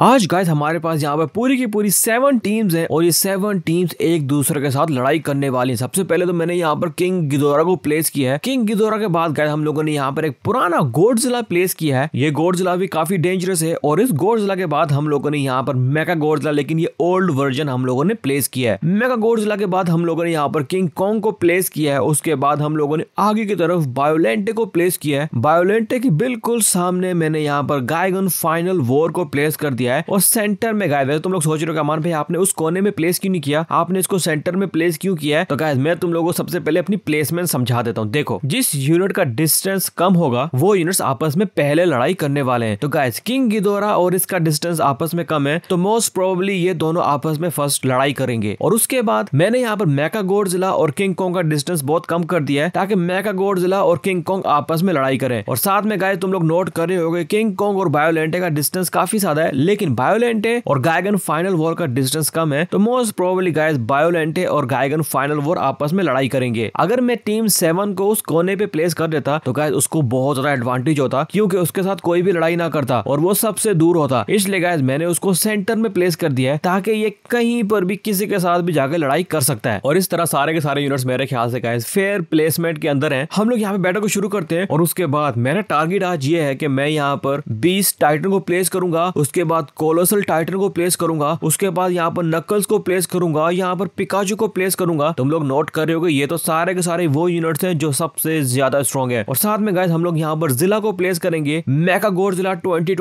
आज गाइस हमारे पास यहाँ पर पूरी की पूरी सेवन टीम्स हैं और ये सेवन टीम्स एक दूसरे के साथ लड़ाई करने वाली हैं सबसे पहले तो मैंने यहाँ पर किंग गिदोरा को प्लेस किया है किंग गिदोरा के बाद गाइस हम लोगों ने यहाँ पर एक पुराना गोड जिला प्लेस किया है ये जिला भी काफी डेंजरस है और इस गोड जिला के बाद हम लोगों ने यहाँ पर मेगा गोड जिला लेकिन ये ओल्ड वर्जन हम लोगों ने प्लेस किया है मेगा गोड जिला के बाद हम लोगों ने यहाँ पर किंग कॉन्ग को प्लेस किया है उसके बाद हम लोगों ने आगे की तरफ बायोलेंटे को प्लेस किया है बायोलेंटे के बिल्कुल सामने मैंने यहाँ पर गायगन फाइनल वोर को प्लेस कर दिया दिया है और सेंटर में गायब है तुम लोग सोच रहे हो अमान भाई आपने उस कोने में प्लेस क्यों नहीं किया आपने इसको सेंटर में प्लेस क्यों किया है तो गाय मैं तुम लोगों को सबसे पहले अपनी प्लेसमेंट समझा देता हूँ देखो जिस यूनिट का डिस्टेंस कम होगा वो यूनिट आपस में पहले लड़ाई करने वाले हैं तो गाइस किंग गिदोरा और इसका डिस्टेंस आपस में कम है तो मोस्ट प्रोबेबली ये दोनों आपस में फर्स्ट लड़ाई करेंगे और उसके बाद मैंने यहाँ पर मैका गोड जिला और किंग कॉन्ग का डिस्टेंस बहुत कम कर दिया है ताकि मैका गोड जिला और किंग कॉन्ग आपस में लड़ाई करें और साथ में गाय तुम लोग नोट कर रहे हो किंग कॉन्ग और बायोलेंटे का डिस्टेंस काफी ज्यादा है लेकिन बायोलेंटे और गायगन फाइनल वॉर का डिस्टेंस कम है तो मोस्ट प्रोबेबली गाइस बायोलेंटे और गायगन फाइनल वॉर आपस में लड़ाई करेंगे अगर मैं टीम सेवन को उस कोने पे प्लेस कर देता तो गाइस उसको बहुत ज्यादा एडवांटेज होता क्योंकि उसके साथ कोई भी लड़ाई ना करता और वो सबसे दूर होता इसलिए गाइस मैंने उसको सेंटर में प्लेस कर दिया है ताकि ये कहीं पर भी किसी के साथ भी जाकर लड़ाई कर सकता है और इस तरह सारे के सारे यूनिट्स मेरे ख्याल से गाइस फेयर प्लेसमेंट के अंदर है हम लोग यहाँ पे बैटर को शुरू करते हैं और उसके बाद मेरा टारगेट आज ये है कि मैं यहाँ पर बीस टाइटन को प्लेस करूंगा उसके बाद बाद कोलोसल टाइटन को प्लेस करूंगा उसके बाद यहाँ पर नकल्स को प्लेस करूंगा यहाँ पर पिकाजू को प्लेस करूंगा तुम लोग नोट कर रहे हो ये तो सारे के सारे वो यूनिट्स हैं जो सबसे ज्यादा स्ट्रॉन्ग है और साथ में गाय हम लोग यहाँ पर जिला को प्लेस करेंगे मैका गोर जिला ट्वेंटी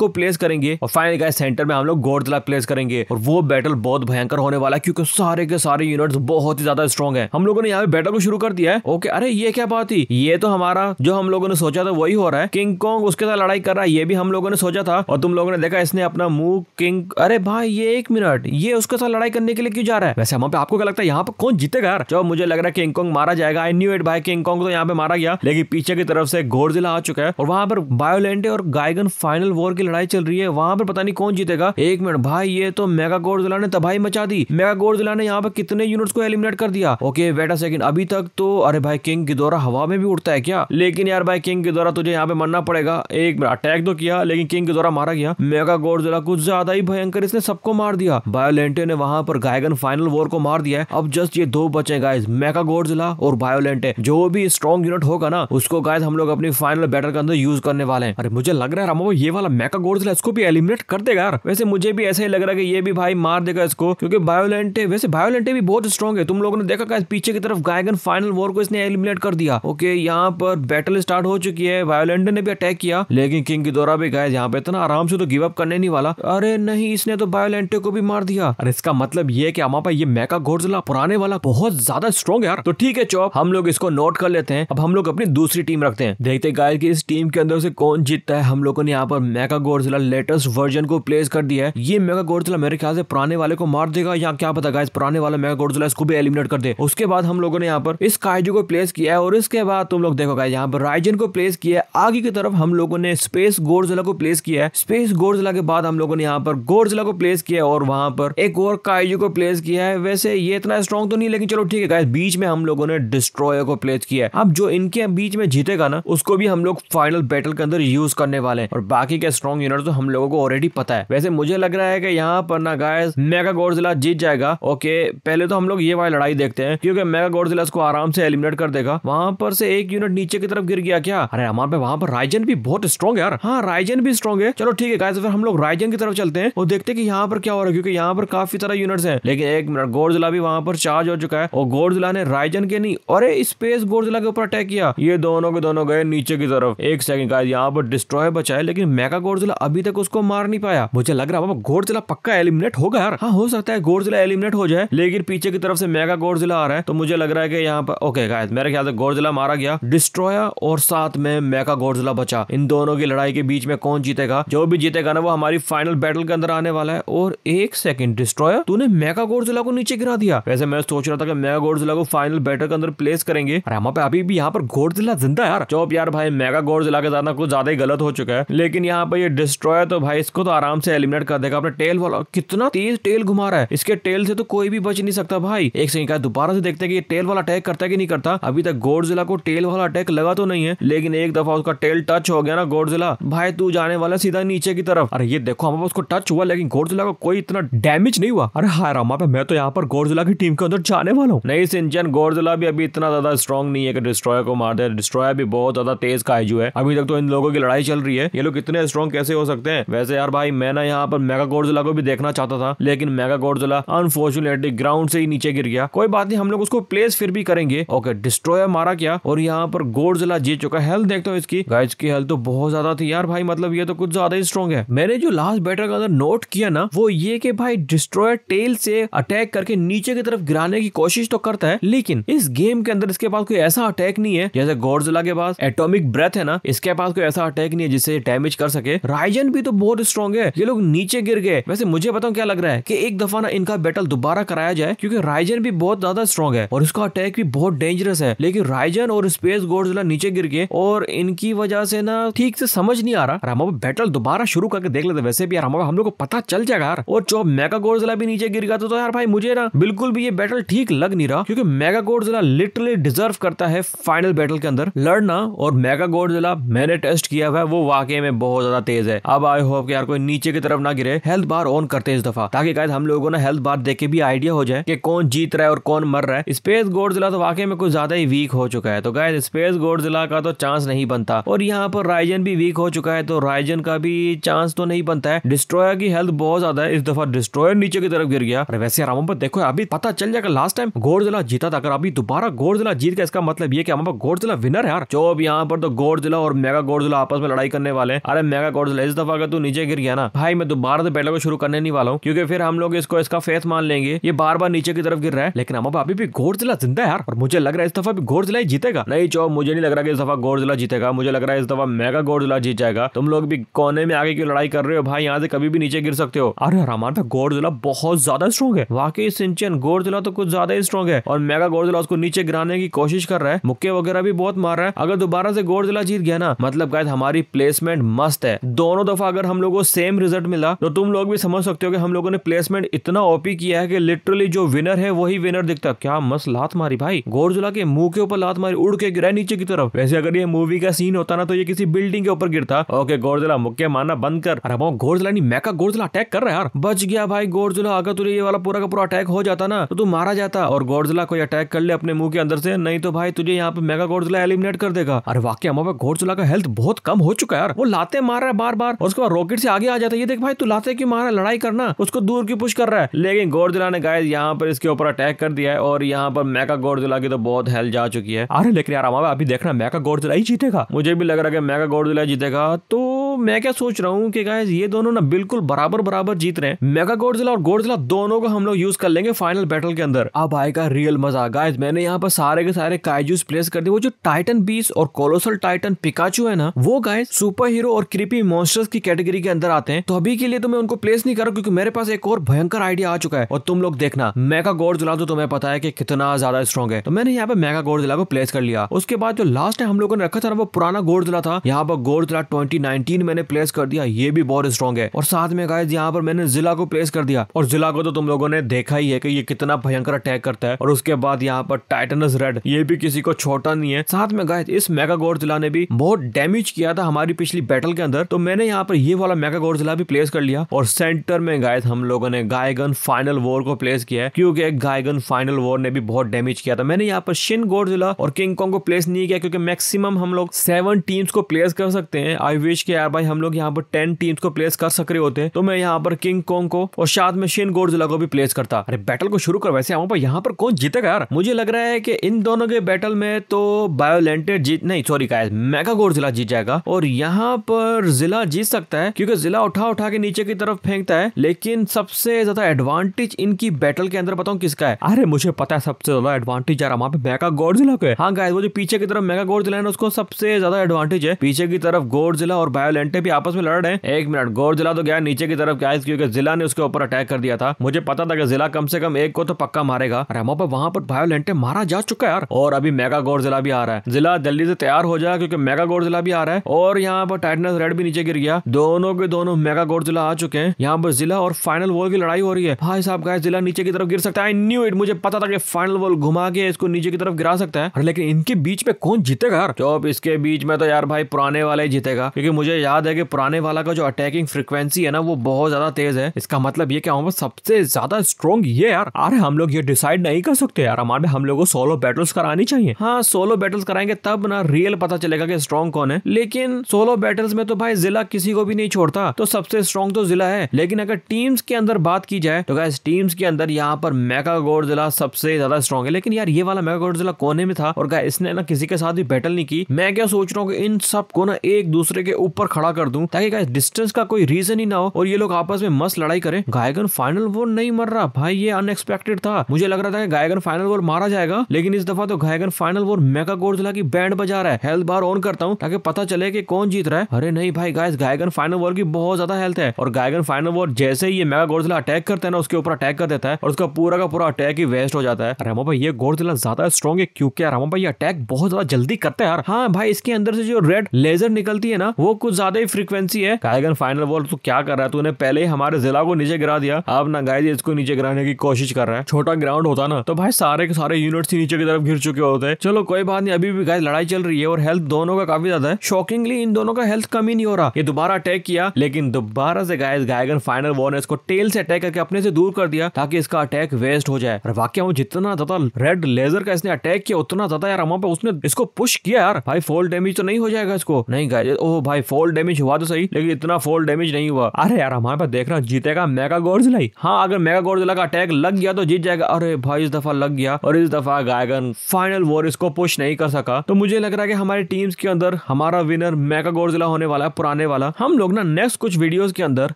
को प्लेस करेंगे और फाइनल गाय सेंटर में हम लोग गोर जिला प्लेस करेंगे और वो बैटल बहुत भयंकर होने वाला है क्योंकि सारे के सारे यूनिट बहुत ही ज्यादा स्ट्रॉन्ग है हम लोगों ने यहाँ पे बैटल को शुरू कर दिया है ओके अरे ये क्या बात थी ये तो हमारा जो हम लोगों ने सोचा था वही हो रहा है किंग कॉन्ग उसके साथ लड़ाई कर रहा है ये भी हम लोगों ने सोचा था और तुम लोगों ने देखा इसने उसने अपना मुंह किंग अरे भाई ये एक मिनट ये उसके साथ लड़ाई करने के लिए क्यों जा रहा है वैसे हम पे आपको क्या लगता है यहाँ पर कौन जीतेगा यार जो मुझे लग रहा है किंग कॉन्ग मारा जाएगा आई न्यू इट भाई किंग कॉन्ग तो यहाँ पे मारा गया लेकिन पीछे की तरफ से घोड़जिला आ चुका है और वहां पर बायोलेंटे और गायगन फाइनल वॉर की लड़ाई चल रही है वहां पर पता नहीं कौन जीतेगा एक मिनट भाई ये तो मेगा गोरजिला ने तबाही मचा दी मेगा गोरजिला ने यहाँ पर कितने यूनिट्स को एलिमिनेट कर दिया ओके बेटा सेकंड अभी तक तो अरे भाई किंग की दौरा हवा में भी उड़ता है क्या लेकिन यार भाई किंग की दौरा तुझे यहाँ पे मरना पड़ेगा एक मिनट अटैक तो किया लेकिन किंग की दौरा मारा गया मेगा बोर्ड जरा कुछ ज्यादा ही भयंकर इसने सबको मार दिया बायोलेंटे ने वहां पर गायगन फाइनल वॉर को मार दिया है अब जस्ट ये दो बचे गाइज मेका गोडजिला और बायोलेंटे जो भी स्ट्रॉन्ग यूनिट होगा ना उसको गाइज हम लोग अपनी फाइनल बैटल के अंदर यूज करने वाले हैं अरे मुझे लग रहा है रामो ये वाला मेका गोडजिला इसको भी एलिमिनेट कर देगा यार वैसे मुझे भी ऐसा ही लग रहा है कि ये भी भाई मार देगा इसको क्योंकि बायोलेंटे वैसे बायोलेंटे भी बहुत स्ट्रॉन्ग है तुम लोगों ने देखा गाइज पीछे की तरफ गायगन फाइनल वॉर को इसने एलिमिनेट कर दिया ओके यहाँ पर बैटल स्टार्ट हो चुकी है बायोलेंटे ने भी अटैक किया लेकिन किंग की दौरा भी गाइज यहाँ पे इतना आराम से तो गिव अप करने रहने वाला अरे नहीं इसने तो बायोलेंटे को भी मार दिया अरे इसका मतलब ये कि अमापा ये मैका घोड़जला पुराने वाला बहुत ज्यादा स्ट्रॉन्ग यार तो ठीक है चौप हम लोग इसको नोट कर लेते हैं अब हम लोग अपनी दूसरी टीम रखते हैं देखते गाय की इस टीम के अंदर से कौन जीतता है हम लोगों ने यहाँ पर मैका गोडजिला लेटेस्ट वर्जन को प्लेस कर दिया है ये मेगा गोडजिला मेरे ख्याल से पुराने वाले को मार देगा या क्या पता गाइस पुराने वाला मेगा गोडजिला इसको भी एलिमिनेट कर दे उसके बाद हम लोगों ने यहाँ पर इस कायजू को प्लेस किया है और इसके बाद तुम लोग देखो गाय यहाँ पर राइजन को प्लेस किया है आगे की तरफ हम लोगों ने स्पेस गोडजिला को प्लेस किया है स्पेस गोडजिला के बाद हम लोगों ने यहाँ पर गोरजिला को प्लेस किया और वहां पर एक और काइजू को प्लेस किया है वैसे ये इतना स्ट्रॉन्ग तो नहीं लेकिन चलो ठीक है गाइस बीच में हम लोगों ने डिस्ट्रॉयर को प्लेस किया है अब जो इनके बीच में जीतेगा ना उसको भी हम लोग फाइनल बैटल के अंदर यूज करने वाले हैं और बाकी के स्ट्रॉन्ग यूनिट तो हम लोगों को ऑलरेडी पता है वैसे मुझे लग रहा है कि यहाँ पर ना गाइस मेगा गोरजिला जीत जाएगा ओके पहले तो हम लोग ये वाली लड़ाई देखते हैं क्योंकि मेगा गोरजिला इसको आराम से एलिमिनेट कर देगा वहां पर से एक यूनिट नीचे की तरफ गिर गया क्या अरे हमारे वहां पर राइजन भी बहुत स्ट्रॉन्ग है यार हाँ राइजन भी स्ट्रॉन्ग है चलो ठीक है गाइस फिर हम लोग लोग राइजन की तरफ चलते हैं और देखते हैं कि यहाँ पर क्या हो रहा है क्योंकि यहाँ पर काफी तरह यूनिट्स हैं लेकिन एक मिनट गोरजिला भी वहां पर चार्ज हो चुका है और गोरजिला ने राइजन के नहीं अरे स्पेस गोरजिला के ऊपर अटैक किया ये दोनों के दोनों गए नीचे की तरफ एक सेकंड का यहाँ पर डिस्ट्रॉय बचा है लेकिन मेगा गोरजिला अभी तक उसको मार नहीं पाया मुझे लग रहा है गोरजिला पक्का एलिमिनेट होगा यार हाँ हो सकता है गोरजिला एलिमिनेट हो जाए लेकिन पीछे की तरफ से मेगा गोरजिला आ रहा है तो मुझे लग रहा है कि यहाँ पर ओके गायद मेरे ख्याल से गोरजिला मारा गया डिस्ट्रॉय और साथ में मेगा गोरजिला बचा इन दोनों की लड़ाई के बीच में कौन जीतेगा जो भी जीतेगा ना वो हमारी फाइनल बैटल के अंदर आने वाला है और एक सेकंड डिस्ट्रॉयर तूने मेगा गोडजिला को नीचे गिरा दिया वैसे मैं सोच रहा था कि मेगा गोडजिला को फाइनल बैटल के अंदर प्लेस करेंगे और हमारे अभी भी यहाँ पर गोडजिला जिंदा यार चौप यार भाई मेगा गोडजिला के ज्यादा कुछ ज्यादा ही गलत हो चुका है लेकिन यहाँ पर ये डिस्ट्रॉयर तो भाई इसको तो आराम से एलिमिनेट कर देगा अपने टेल वाला कितना तेज टेल घुमा रहा है इसके टेल से तो कोई भी बच नहीं सकता भाई एक सही कहा दोबारा से देखते हैं कि ये टेल वाला अटैक करता है कि नहीं करता अभी तक गोडजिला को टेल वाला अटैक लगा तो नहीं है लेकिन एक दफा उसका टेल टच हो गया ना गोडजिला भाई तू जाने वाला सीधा नीचे की तरफ अरे ये देखो हमारे उसको टच हुआ लेकिन गोरजुला को कोई इतना डैमेज नहीं हुआ अरे हाय रामा पे मैं तो यहाँ पर गोरजुला की टीम के अंदर जाने वाला हूँ नहीं सिंचन गोरजुला भी अभी इतना ज्यादा स्ट्रॉन्ग नहीं है कि डिस्ट्रॉयर को मार दे डिस्ट्रॉयर भी बहुत ज्यादा तेज कायजू है अभी तक तो इन लोगों की लड़ाई चल रही है ये लोग इतने स्ट्रॉन्ग कैसे हो सकते हैं वैसे यार भाई मैं ना यहाँ पर मेगा गोरजुला को भी देखना चाहता था लेकिन मेगा गोरजुला अनफॉर्चुनेटली ग्राउंड से ही नीचे गिर गया कोई बात नहीं हम लोग उसको प्लेस फिर भी करेंगे ओके डिस्ट्रॉयर मारा क्या और यहाँ पर गोरजुला जीत चुका हेल्थ देखता हूँ इसकी गाइज की हेल्थ तो बहुत ज्यादा थी यार भाई मतलब ये तो कुछ ज्यादा ही स्ट्रॉन्ग है मैंने जो लास्ट बैटर का नोट किया ना वो ये कि भाई डिस्ट्रॉयर टेल से अटैक करके नीचे की तरफ गिराने की कोशिश तो करता है लेकिन इस गेम के अंदर इसके पास कोई ऐसा अटैक नहीं है जैसे गोडजिला के पास एटॉमिक ब्रेथ है ना इसके पास कोई ऐसा अटैक नहीं है जिससे डैमेज कर सके राइजन भी तो बहुत स्ट्रॉन्ग है ये लोग नीचे गिर गए वैसे मुझे बताओ क्या लग रहा है कि एक दफा ना इनका बैटल दोबारा कराया जाए क्योंकि राइजन भी बहुत ज्यादा स्ट्रॉन्ग है और इसका अटैक भी बहुत डेंजरस है लेकिन राइजन और स्पेस गोडजिला नीचे गिर गए और इनकी वजह से ना ठीक से समझ नहीं आ रहा बैटल दोबारा शुरू करके देख निकले थे वैसे भी यार हम हम लोग को पता चल जाएगा यार और जो मेगा गोरजिला भी नीचे गिर गया तो यार भाई मुझे ना बिल्कुल भी ये बैटल ठीक लग नहीं रहा क्योंकि मेगा गोरजिला लिटरली डिजर्व करता है फाइनल बैटल के अंदर लड़ना और मेगा गोरजिला मैंने टेस्ट किया हुआ है वो वाकई में बहुत ज्यादा तेज है अब आई होप यार कोई नीचे की तरफ ना गिरे हेल्थ बार ऑन करते इस दफा ताकि गाइस हम लोगों ने हेल्थ बार देख के भी आइडिया हो जाए कि कौन जीत रहा है और कौन मर रहा है स्पेस गोडजिला तो वाकई में कुछ ज्यादा ही वीक हो चुका है तो गाइस स्पेस गोडजिला का तो चांस नहीं बनता और यहाँ पर राइजन भी वीक हो चुका है तो राइजन का भी चांस तो नहीं नहीं बनता है डिस्ट्रॉयर की हेल्थ बहुत ज्यादा है इस दफा डिस्ट्रॉयर नीचे की तरफ गिर गया वैसे रामों पर देखो अभी पता चल जाएगा लास्ट टाइम जिला जीता था अगर अभी दोबारा जिला जीत गया इसका मतलब ये कि हमारा जिला विनर है यार जो अब यहाँ पर तो जिला और मेगा जिला आपस में लड़ाई करने वाले हैं अरे मेगा जिला इस दफा अगर तू नीचे गिर गया ना भाई मैं दोबारा से बैठक को शुरू करने नहीं वाला हूँ क्योंकि फिर हम लोग इसको इसका फेस मान लेंगे ये बार बार नीचे की तरफ गिर रहा है लेकिन हम अभी भी जिला जिंदा है यार और मुझे लग रहा है इस दफा भी गोडजिला ही जीतेगा नहीं चो मुझे नहीं लग रहा कि इस दफा जिला जीतेगा मुझे लग रहा है इस दफा मेगा जिला जीत जाएगा तुम लोग भी कोने में आगे की लड़ाई कर रहे हो भाई यहाँ से कभी भी नीचे गिर सकते हो अरे हमारा गोडजिला बहुत ज्यादा स्ट्रॉन्ग है वाकई सिंचन गोडजिला तो कुछ ज्यादा ही स्ट्रॉन्ग है और मेगा गोडजिला उसको नीचे गिराने की कोशिश कर रहा है मुक्के वगैरह भी बहुत मार रहा है अगर दोबारा से गोडजिला जीत गया ना मतलब गाय हमारी प्लेसमेंट मस्त है दोनों दफा अगर हम लोगों को सेम रिजल्ट मिला तो तुम लोग भी समझ सकते हो कि हम लोगों ने प्लेसमेंट इतना ओपी किया है कि लिटरली जो विनर है वही विनर दिखता क्या मस्त लात मारी भाई गोरजुला के मुंह के ऊपर लात मारी उड़ के गिरा नीचे की तरफ वैसे अगर ये मूवी का सीन होता ना तो ये किसी बिल्डिंग के ऊपर गिरता ओके गोरजुला मुक्के मारना बंद कर अरे दबाओ गोरजला नहीं मैका गोरजला अटैक कर रहा है यार बच गया भाई गोरजला अगर तुझे ये वाला पूरा का पूरा अटैक हो जाता ना तो तू मारा जाता और गोरजला कोई अटैक कर ले अपने मुंह के अंदर से नहीं तो भाई तुझे यहाँ पे मेगा गोरजला एलिमिनेट कर देगा अरे वाकई हमारे गोरजला का हेल्थ बहुत कम हो चुका है यार वो लाते मार रहा है बार बार उसके बाद रॉकेट से आगे आ जाता है ये देख भाई तू लाते क्यों मार रहा लड़ाई करना उसको दूर की पुश कर रहा है लेकिन गोरजला ने गाय यहाँ पर इसके ऊपर अटैक कर दिया है और यहाँ पर मैका गोरजला की तो बहुत हेल्थ जा चुकी है अरे लेकिन यार अमाबा अभी देखना मेगा गोरजला ही जीतेगा मुझे भी लग रहा है मैका गोरजला जीतेगा तो मैं क्या सोच रहा हूँ कि गाइज ये दोनों ना बिल्कुल बराबर बराबर जीत रहे हैं मेगा गोडजिला और गोडजिला दोनों को हम लोग यूज कर लेंगे फाइनल बैटल के अंदर अब आएगा रियल मजा गाइज मैंने यहाँ पर सारे के सारे काइजूस प्लेस कर दिए वो जो टाइटन बीस और कोलोसल टाइटन पिकाचू है ना वो गाइज सुपर हीरो और क्रिपी मॉन्स्टर्स की कैटेगरी के अंदर आते हैं तो अभी के लिए तो मैं उनको प्लेस नहीं कर रहा क्योंकि मेरे पास एक और भयंकर आइडिया आ चुका है और तुम लोग देखना मेगा गोड जिला तो तुम्हें पता है कि कितना ज्यादा स्ट्रॉन्ग है तो मैंने यहाँ पे मेगा गोड जिला को प्लेस कर लिया उसके बाद जो लास्ट है हम लोगों ने रखा था ना वो पुराना गोड जिला था यहाँ पर गोड जिला ट्वेंटी तीन मैंने प्लेस कर दिया ये भी बहुत स्ट्रॉन्ग है और साथ में गाइज यहाँ पर मैंने जिला को प्लेस कर दिया और जिला को तो तुम लोगों ने देखा ही है कि ये कितना भयंकर अटैक करता है और उसके बाद यहाँ पर टाइटनस रेड ये भी किसी को छोटा नहीं है साथ में गाय इस मेगा गोर जिला ने भी बहुत डैमेज किया था हमारी पिछली बैटल के अंदर तो मैंने यहाँ पर ये वाला मेगा गोर जिला भी प्लेस कर लिया और सेंटर में गाय हम लोगों ने गायगन फाइनल वॉर को प्लेस किया है क्योंकि गायगन फाइनल वॉर ने भी बहुत डैमेज किया था मैंने यहाँ पर शिन गोर जिला और किंग कॉन्ग को प्लेस नहीं किया क्योंकि मैक्सिमम हम लोग सेवन टीम्स को प्लेस कर सकते हैं आई विश के यार यार भाई हम लोग यहाँ पर टेन टीम्स को प्लेस कर सक रहे होते हैं तो मैं यहाँ पर किंग कॉन्ग को और शायद में शेन गोर्जिला को भी प्लेस करता अरे बैटल को शुरू कर वैसे पर यहाँ पर कौन जीतेगा यार मुझे लग रहा है कि इन दोनों के बैटल में तो बायोलेंटेड जीत नहीं सॉरी का मेगा गोर जिला जीत जाएगा और यहाँ पर जिला जीत सकता है क्योंकि जिला उठा उठा के नीचे की तरफ फेंकता है लेकिन सबसे ज्यादा एडवांटेज इनकी बैटल के अंदर बताऊ किसका है अरे मुझे पता है सबसे ज्यादा एडवांटेज यार वहाँ पे मेगा गोर जिला का है हाँ गाय वो जो पीछे की तरफ मेगा गोर जिला है उसको सबसे ज्यादा एडवांटेज है पीछे की तरफ गोर जिला और बायोलेंटेड विलेंटे भी आपस में लड़ रहे हैं एक मिनट गौर जिला तो गया नीचे की तरफ क्या क्योंकि जिला ने उसके ऊपर अटैक कर दिया था मुझे पता था कि जिला कम से कम एक को तो पक्का मारेगा रेमो पर वहां पर वायोलेंटे मारा जा चुका है यार और अभी मेगा गौर जिला भी आ रहा है जिला जल्दी से तैयार हो जाए क्योंकि मेगा गौर जिला भी आ रहा है और यहाँ पर टाइटनस रेड भी नीचे गिर गया दोनों के दोनों मेगा गौर जिला आ चुके हैं यहाँ पर जिला और फाइनल वॉल की लड़ाई हो रही है भाई साहब गाय जिला नीचे की तरफ गिर सकता है आई न्यू इट मुझे पता था कि फाइनल वॉल घुमा के इसको नीचे की तरफ गिरा सकता है लेकिन इनके बीच में कौन जीतेगा यार तो इसके बीच में तो यार भाई पुराने वाला ही जीतेगा क्योंकि मुझे याद है कि पुराने वाला का जो अटैकिंग फ्रिक्वेंसी है ना वो बहुत ज्यादा तेज है इसका मतलब ये क्या होगा सबसे ज्यादा स्ट्रॉन्ग ये यार अरे हम लोग ये डिसाइड नहीं कर सकते यार हमारे हम लोग को सोलो बैटल्स करानी चाहिए हाँ सोलो बैटल्स कराएंगे तब ना रियल पता चलेगा कि स्ट्रॉन्ग कौन है लेकिन सोलो बैटल्स में तो भाई जिला किसी को भी नहीं छोड़ता तो सबसे स्ट्रॉन्ग तो जिला है लेकिन अगर टीम्स के अंदर बात की जाए तो गैस टीम्स के अंदर यहाँ पर मेगा गोड जिला सबसे ज्यादा स्ट्रॉन्ग है लेकिन यार ये वाला मेगा गोड जिला कोने में था और इसने ना किसी के साथ भी बैटल नहीं की मैं क्या सोच रहा हूँ इन सबको ना एक दूसरे के ऊपर खड़ा खड़ा कर दूं ताकि गाइस डिस्टेंस का कोई रीजन ही ना हो और ये लोग आपस में मस्त लड़ाई करें गायगन फाइनल वो नहीं मर रहा भाई ये अनएक्सपेक्टेड था मुझे लग रहा था कि गायगन फाइनल वो मारा जाएगा लेकिन इस दफा तो गायगन फाइनल वो मेगा गोर्जिला की बैंड बजा रहा है हेल्थ बार ऑन करता हूँ ताकि पता चले की कौन जीत रहा है अरे नहीं भाई गायस गायगन फाइनल वोर की बहुत ज्यादा हेल्थ है और गायगन फाइनल वोर जैसे ही ये मेगा गोर्जिला अटैक करता है ना उसके ऊपर अटैक कर देता है और उसका पूरा का पूरा अटैक ही वेस्ट हो जाता है रामो भाई ये गोर्जिला ज्यादा स्ट्रॉग है क्योंकि रामा भाई अटैक बहुत ज्यादा जल्दी करता है यार हाँ भाई इसके अंदर से जो रेड लेजर निकलती है ना वो कुछ ज्यादा ही फ्रीक्वेंसी है कायगन फाइनल बॉल तो क्या कर रहा है तूने पहले ही हमारे जिला को नीचे गिरा दिया अब ना गाय इसको नीचे गिराने की कोशिश कर रहा है छोटा ग्राउंड होता ना तो भाई सारे के सारे यूनिट्स नीचे की तरफ गिर चुके होते हैं चलो कोई बात नहीं अभी भी गाय लड़ाई चल रही है और हेल्थ दोनों का काफी ज्यादा है शॉकिंगली इन दोनों का हेल्थ कम ही नहीं हो रहा ये दोबारा अटैक किया लेकिन दोबारा से गाय गायगन फाइनल बॉल ने इसको टेल से अटैक करके अपने से दूर कर दिया ताकि इसका अटैक वेस्ट हो जाए और वाकई में जितना ज्यादा रेड लेजर का इसने अटैक किया उतना ज्यादा यार वहां पे उसने इसको पुश किया यार भाई फॉल डैमेज तो नहीं हो जाएगा इसको नहीं गाय ओ भाई फॉल्ट डैमेज हुआ तो सही लेकिन इतना फोल डैमेज नहीं हुआ अरे यार हमारे पास देख रहा जीतेगा मेगा गोर्जिलाई हाँ अगर मेगा गोर्जिला का अटैक लग गया तो जीत जाएगा अरे भाई इस दफा लग गया और इस दफा गायगन फाइनल वॉर इसको पुश नहीं कर सका तो मुझे लग रहा है कि हमारे टीम्स के अंदर हमारा विनर मेगा गोर्जिला होने वाला है पुराने वाला हम लोग ना नेक्स्ट कुछ वीडियोस के अंदर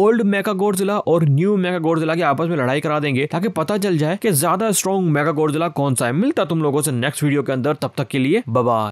ओल्ड मेगा गोर्जिला और न्यू मेगा गोर्जिला के आपस में लड़ाई करा देंगे ताकि पता चल जाए कि ज्यादा स्ट्रॉन्ग मेगा गोर्जिला कौन सा है मिलता तुम लोगों से नेक्स्ट वीडियो के अंदर तब तक के लिए बबा